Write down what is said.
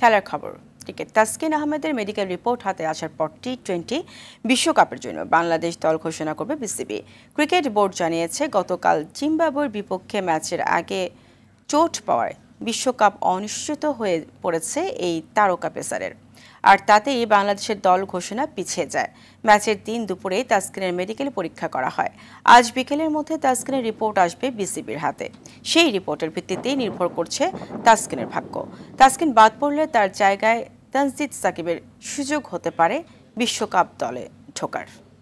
খেলার খবর ক্রিকেট তাসকিন আহমেদের মেডিকেল রিপোর্ট হাতে আসার পর টি টোয়েন্টি বিশ্বকাপের জন্য বাংলাদেশ দল ঘোষণা করবে বিসিবি ক্রিকেট বোর্ড জানিয়েছে গতকাল জিম্বাবুর বিপক্ষে ম্যাচের আগে চোট পাওয়ায় বিশ্বকাপ অনিশ্চিত হয়ে পড়েছে এই তারকা পেসারের আর তাতেই বাংলাদেশের দল ঘোষণা পিছিয়ে যায় ম্যাচের দিন দুপুরেই তাস্কিনের মেডিকেল পরীক্ষা করা হয় আজ বিকেলের মধ্যে তাস্কিনের রিপোর্ট আসবে বিসিবির হাতে সেই রিপোর্টের ভিত্তিতেই নির্ভর করছে তাস্কিনের ভাগ্য তাস্কিন বাদ পড়লে তার জায়গায় তানজিদ সাকিবের সুযোগ হতে পারে বিশ্বকাপ দলে ঢোকার